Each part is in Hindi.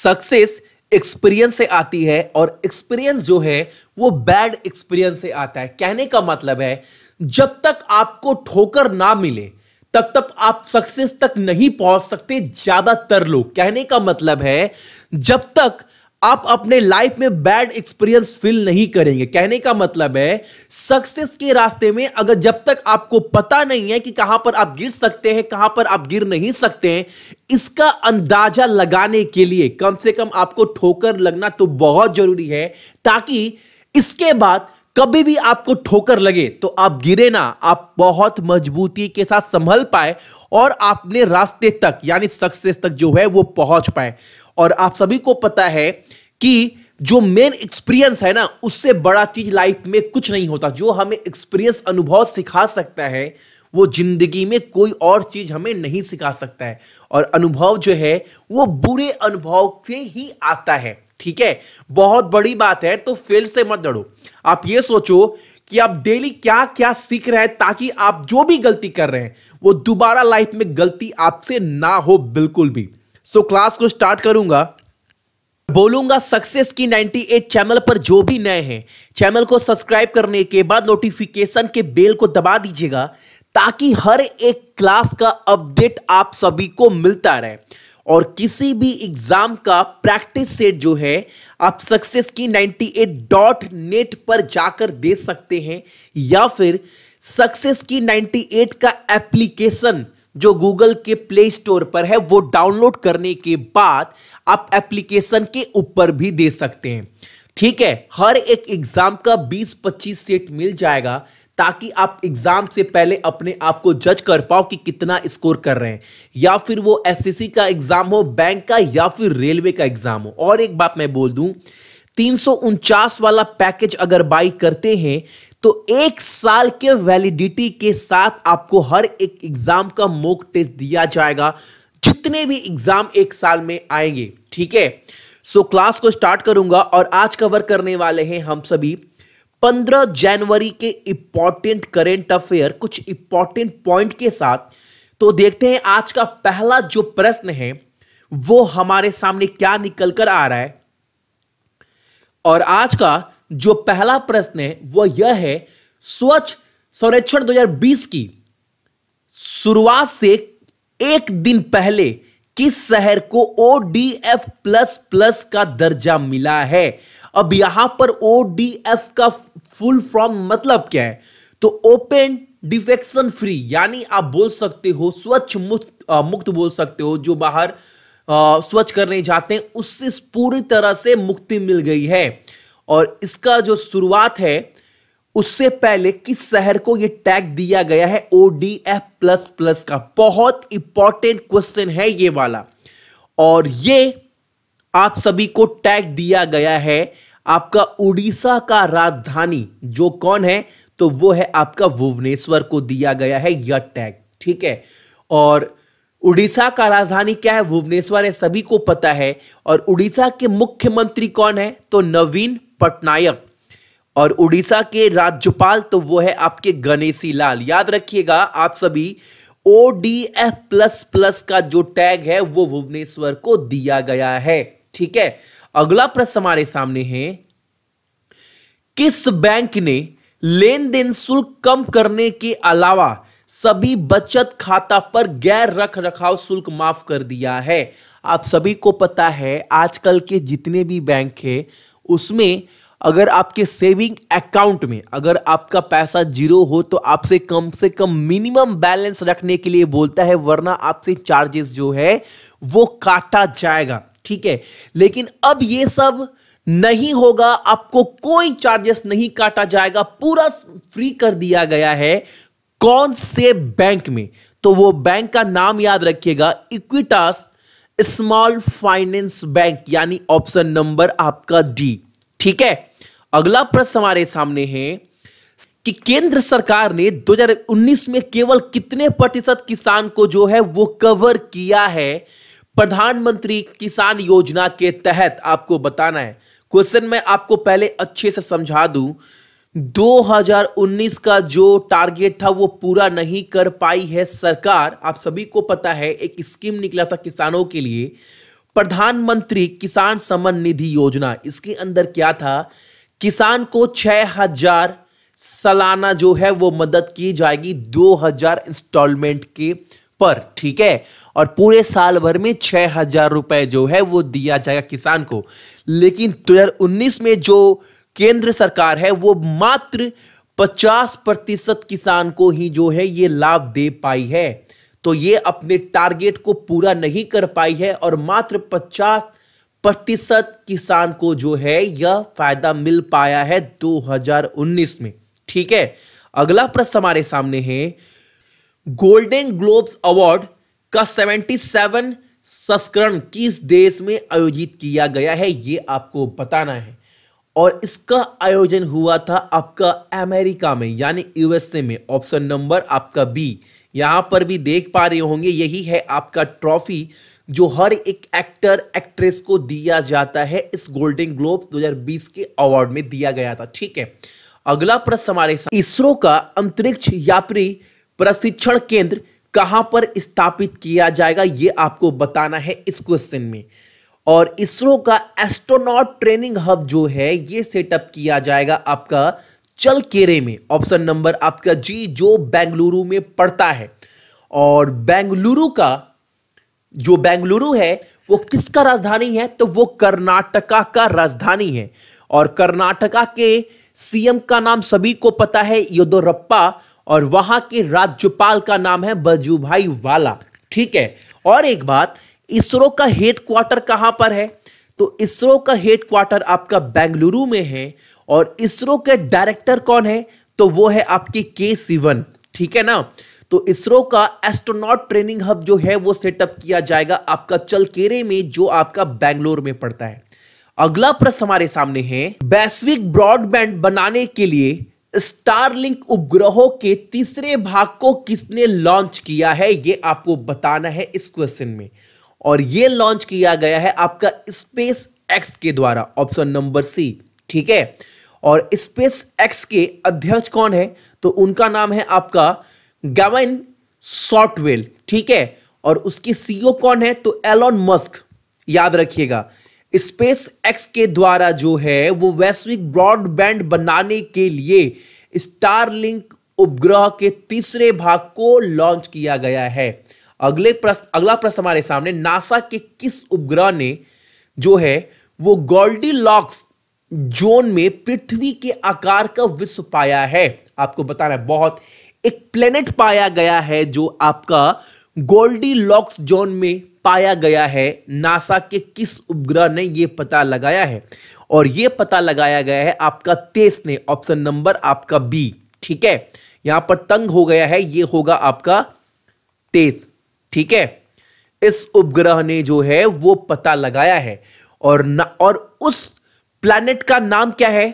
सक्सेस एक्सपीरियंस से आती है और एक्सपीरियंस जो है वो बैड एक्सपीरियंस से आता है कहने का मतलब है जब तक आपको ठोकर ना मिले तब तक आप सक्सेस तक नहीं पहुंच सकते ज्यादातर लोग कहने का मतलब है जब तक आप अपने लाइफ में बैड एक्सपीरियंस फील नहीं करेंगे कहने का मतलब है सक्सेस के रास्ते में अगर जब तक आपको पता नहीं है कि कहां पर आप गिर सकते हैं कहां पर आप गिर नहीं सकते हैं इसका अंदाजा लगाने के लिए कम से कम आपको ठोकर लगना तो बहुत जरूरी है ताकि इसके बाद कभी भी आपको ठोकर लगे तो आप गिरे ना आप बहुत मजबूती के साथ संभल पाए और अपने रास्ते तक यानी सक्सेस तक जो है वो पहुंच पाए और आप सभी को पता है कि जो मेन एक्सपीरियंस है ना उससे बड़ा चीज लाइफ में कुछ नहीं होता जो हमें एक्सपीरियंस अनुभव सिखा सकता है वो जिंदगी में कोई और चीज हमें नहीं सिखा सकता है और अनुभव जो है वो बुरे अनुभव से ही आता है ठीक है बहुत बड़ी बात है तो फेल से मत डरो आप ये सोचो कि आप डेली क्या क्या सीख रहे हैं ताकि आप जो भी गलती कर रहे हैं वो दोबारा लाइफ में गलती आपसे ना हो बिल्कुल भी सो so, क्लास को स्टार्ट करूंगा बोलूंगा सक्सेस की 98 चैनल पर जो भी नए हैं चैनल को सब्सक्राइब करने के बाद नोटिफिकेशन के बेल को दबा दीजिएगा ताकि हर एक क्लास का अपडेट आप सभी को मिलता रहे और किसी भी एग्जाम का प्रैक्टिस सेट जो है आप सक्सेस की नेट पर जाकर दे सकते हैं या फिर सक्सेस की 98 का एप्लीकेशन जो गूगल के प्ले स्टोर पर है वो डाउनलोड करने के बाद आप एप्लीकेशन के ऊपर भी दे सकते हैं ठीक है हर एक एग्जाम का 20-25 सेट मिल जाएगा ताकि आप एग्जाम से पहले अपने आप को जज कर पाओ कि कितना स्कोर कर रहे हैं या फिर वो एसएससी का एग्जाम हो बैंक का या फिर रेलवे का एग्जाम हो और एक बात मैं बोल दूं तीन वाला पैकेज अगर बाई करते हैं तो एक साल के वैलिडिटी के साथ आपको हर एक एग्जाम का मोक टेस्ट दिया जाएगा जितने भी एग्जाम एक साल में आएंगे ठीक है सो क्लास को स्टार्ट करूंगा और आज कवर करने वाले हैं हम सभी 15 जनवरी के इंपॉर्टेंट करेंट अफेयर कुछ इंपॉर्टेंट पॉइंट के साथ तो देखते हैं आज का पहला जो प्रश्न है वो हमारे सामने क्या निकल कर आ रहा है और आज का जो पहला प्रश्न है वह यह है स्वच्छ संरक्षण 2020 की शुरुआत से एक दिन पहले किस शहर को O D F plus plus का दर्जा मिला है अब यहां पर ओ डी एफ का फुल फॉर्म मतलब क्या है तो ओपन डिफेक्शन फ्री यानी आप बोल सकते हो स्वच्छ मुक्त मुक्त बोल सकते हो जो बाहर स्वच्छ करने जाते हैं उससे पूरी तरह से मुक्ति मिल गई है और इसका जो शुरुआत है उससे पहले किस शहर को यह टैग दिया गया है O D F plus plus का बहुत इंपॉर्टेंट क्वेश्चन है ये वाला और ये आप सभी को टैग दिया गया है आपका उड़ीसा का राजधानी जो कौन है तो वो है आपका भुवनेश्वर को दिया गया है यह टैग ठीक है और उड़ीसा का राजधानी क्या है भुवनेश्वर है सभी को पता है और उड़ीसा के मुख्यमंत्री कौन है तो नवीन पटनायक और उड़ीसा के राज्यपाल तो वो है आपके गणेशी लाल याद रखिएगा आप सभी O D F plus plus का जो टैग है वो भुवनेश्वर को दिया गया है ठीक है अगला प्रश्न हमारे सामने है किस बैंक ने लेन देन शुल्क कम करने के अलावा सभी बचत खाता पर गैर रख रखाव शुल्क माफ कर दिया है आप सभी को पता है आजकल के जितने भी बैंक है उसमें अगर आपके सेविंग अकाउंट में अगर आपका पैसा जीरो हो तो आपसे कम से कम मिनिमम बैलेंस रखने के लिए बोलता है वरना आपसे चार्जेस जो है वो काटा जाएगा ठीक है लेकिन अब ये सब नहीं होगा आपको कोई चार्जेस नहीं काटा जाएगा पूरा फ्री कर दिया गया है कौन से बैंक में तो वो बैंक का नाम याद रखिएगा इक्विटास स्मॉल फाइनेंस बैंक यानी ऑप्शन नंबर आपका डी ठीक है अगला प्रश्न हमारे सामने है कि केंद्र सरकार ने 2019 में केवल कितने प्रतिशत किसान को जो है वो कवर किया है प्रधानमंत्री किसान योजना के तहत आपको बताना है क्वेश्चन में आपको पहले अच्छे से समझा दूं 2019 का जो टारगेट था वो पूरा नहीं कर पाई है सरकार आप सभी को पता है एक स्कीम निकला था किसानों के लिए प्रधानमंत्री किसान सम्मान निधि योजना इसके अंदर क्या था किसान को छह हजार सालाना जो है वो मदद की जाएगी 2000 इंस्टॉलमेंट के पर ठीक है और पूरे साल भर में छह हजार रुपए जो है वो दिया जाएगा किसान को लेकिन दो में जो केंद्र सरकार है वो मात्र 50 प्रतिशत किसान को ही जो है ये लाभ दे पाई है तो ये अपने टारगेट को पूरा नहीं कर पाई है और मात्र 50 प्रतिशत किसान को जो है यह फायदा मिल पाया है 2019 में ठीक है अगला प्रश्न हमारे सामने है गोल्डन ग्लोब्स अवार्ड का 77 संस्करण किस देश में आयोजित किया गया है ये आपको बताना है और इसका आयोजन हुआ था आपका अमेरिका में यानी यूएसए में ऑप्शन नंबर आपका बी यहाँ पर भी देख पा रहे होंगे यही है आपका ट्रॉफी जो हर एक एक्टर एक्ट्रेस को दिया जाता है इस गोल्डन ग्लोब 2020 के अवार्ड में दिया गया था ठीक है अगला प्रश्न हमारे साथ इसरो का अंतरिक्ष यात्री प्रशिक्षण केंद्र कहां पर स्थापित किया जाएगा ये आपको बताना है इस क्वेश्चन में और इसरो का एस्ट्रोनॉट ट्रेनिंग हब जो है ये सेटअप किया जाएगा आपका चलकेरे में ऑप्शन नंबर आपका जी जो बेंगलुरु में पड़ता है और बेंगलुरु का जो बेंगलुरु है वो किसका राजधानी है तो वो कर्नाटका का राजधानी है और कर्नाटका के सीएम का नाम सभी को पता है यदोरप्पा और वहां के राज्यपाल का नाम है बजूभाई वाला ठीक है और एक बात इसरो का हेडक्वार्टर कहां पर है तो इसरो का हेडक्वार्टर आपका बेंगलुरु में है और इसरो के डायरेक्टर कौन है तो वो है आपके के सिवन ठीक है ना तो इसरो का एस्ट्रोनॉट ट्रेनिंग हब जो है वो सेटअप किया जाएगा आपका चलकेरे में जो आपका बैंगलोर में पड़ता है अगला प्रश्न हमारे सामने है वैश्विक ब्रॉडबैंड बनाने के लिए स्टारलिंक उपग्रहों के तीसरे भाग को किसने लॉन्च किया है ये आपको बताना है इस क्वेश्चन में और ये लॉन्च किया गया है आपका स्पेस एक्स के द्वारा ऑप्शन नंबर सी ठीक है और स्पेस एक्स के अध्यक्ष कौन है तो उनका नाम है आपका गवन सॉफ्टवेल ठीक है और उसकी सीईओ e कौन है तो एलोन मस्क याद रखिएगा स्पेस एक्स के द्वारा जो है वो वैश्विक ब्रॉडबैंड बनाने के लिए स्टारलिंक उपग्रह के तीसरे भाग को लॉन्च किया गया है अगले प्रश्न अगला प्रश्न हमारे सामने नासा के किस उपग्रह ने जो है वो गोल्डी लॉक्स जोन में पृथ्वी के आकार का विश्व पाया है आपको बताना है बहुत एक प्लेनेट पाया गया है जो आपका गोल्डी लॉक्स जोन में पाया गया है नासा के किस उपग्रह ने यह पता लगाया है और यह पता लगाया गया है आपका तेस ने ऑप्शन नंबर आपका बी ठीक है यहां पर तंग हो गया है यह होगा आपका तेस ठीक है इस उपग्रह ने जो है वो पता लगाया है और न, और उस प्लैनेट का नाम क्या है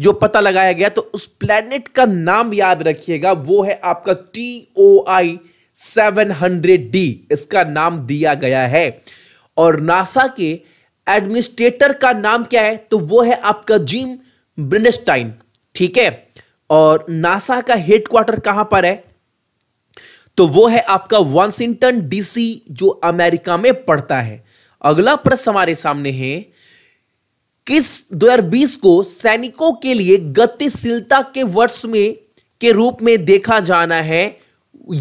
जो पता लगाया गया तो उस प्लैनेट का नाम याद रखिएगा वो है आपका T O I seven hundred D इसका नाम दिया गया है और नासा के एडमिनिस्ट्रेटर का नाम क्या है तो वो है आपका जिम ब्रिनेस्टाइन ठीक है और नासा का हेडक्वार्टर कहां पर है तो वो है आपका वॉशिंगटन डीसी जो अमेरिका में पड़ता है अगला प्रश्न हमारे सामने है किस 2020 को सैनिकों के लिए गतिशीलता के वर्ष में के रूप में देखा जाना है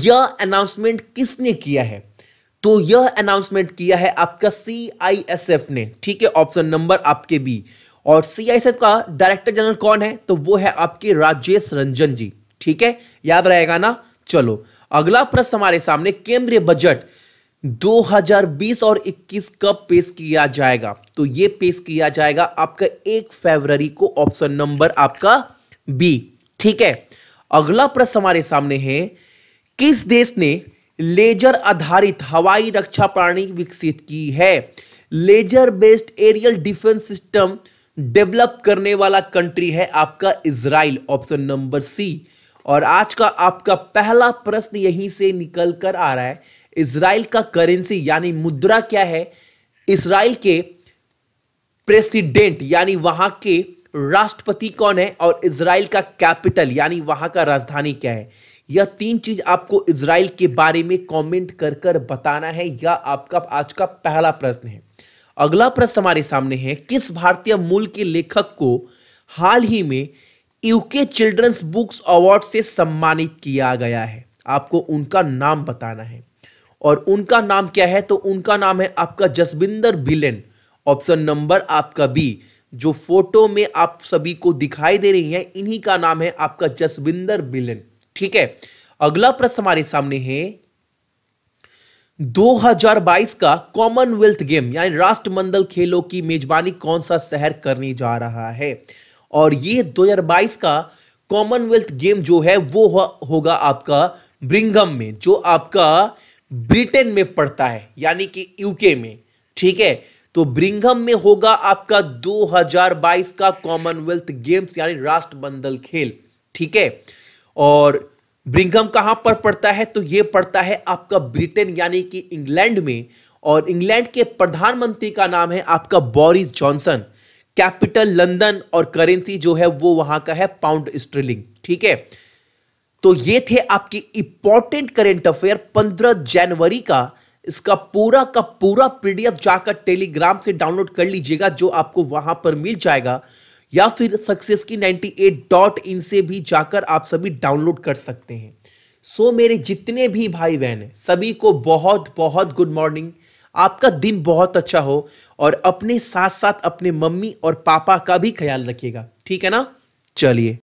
यह अनाउंसमेंट किसने किया है तो यह अनाउंसमेंट किया है आपका सीआईएसएफ ने ठीक है ऑप्शन नंबर आपके बी और सीआईएसएफ का डायरेक्टर जनरल कौन है तो वो है आपके राजेश रंजन जी ठीक है याद रहेगा ना चलो अगला प्रश्न हमारे सामने केंद्रीय बजट 2020 और 21 कब पेश किया जाएगा तो ये पेश किया जाएगा आपका एक फरवरी को ऑप्शन नंबर आपका बी ठीक है अगला प्रश्न हमारे सामने है किस देश ने लेजर आधारित हवाई रक्षा प्रणाली विकसित की है laser based aerial defence system develop करने वाला कंट्री है आपका इसराइल ऑप्शन नंबर सी और आज का आपका पहला प्रश्न यहीं से निकल कर आ रहा है इसराइल का करेंसी यानी मुद्रा क्या है इसराइल के प्रेसिडेंट यानी वहां के राष्ट्रपति कौन है और इसराइल का कैपिटल यानी वहां का राजधानी क्या है यह तीन चीज आपको इसराइल के बारे में कमेंट कर कर बताना है यह आपका आज का पहला प्रश्न है अगला प्रश्न हमारे सामने है किस भारतीय मूल के लेखक को हाल ही में यूके चिल्ड्रंस बुक्स अवार्ड से सम्मानित किया गया है आपको उनका नाम बताना है और उनका नाम क्या है तो उनका नाम है आपका जसविंदर बिलेन ऑप्शन नंबर आपका बी जो फोटो में आप सभी को दिखाई दे रही है इन्हीं का नाम है आपका जसविंदर बिलेन ठीक है अगला प्रश्न हमारे सामने है 2022 का कॉमनवेल्थ गेम यानी राष्ट्रमंडल खेलों की मेजबानी कौन सा शहर करने जा रहा है और ये 2022 का कॉमनवेल्थ गेम जो है वो होगा आपका ब्रिंगम में जो आपका ब्रिटेन में पड़ता है यानी कि यूके में ठीक है तो ब्रिंगम में होगा आपका 2022 का कॉमनवेल्थ गेम्स यानी बंदल खेल ठीक है और ब्रिंगम कहां पर पड़ता है तो यह पड़ता है आपका ब्रिटेन यानी कि इंग्लैंड में और इंग्लैंड के प्रधानमंत्री का नाम है आपका बोरिस जॉनसन कैपिटल लंदन और करेंसी जो है वो वहां का है पाउंड स्ट्रिलिंग ठीक है तो ये थे आपकी इंपॉर्टेंट करेंट अफेयर 15 जनवरी का इसका पूरा का पूरा पीडीएफ जाकर टेलीग्राम से डाउनलोड कर लीजिएगा जो आपको वहां पर मिल जाएगा या फिर सक्सेस की नाइन्टी एट डॉट इन से भी जाकर आप सभी डाउनलोड कर सकते हैं सो so, मेरे जितने भी भाई बहन हैं सभी को बहुत बहुत गुड मॉर्निंग आपका दिन बहुत अच्छा हो और अपने साथ साथ अपने मम्मी और पापा का भी ख्याल रखिएगा ठीक है ना चलिए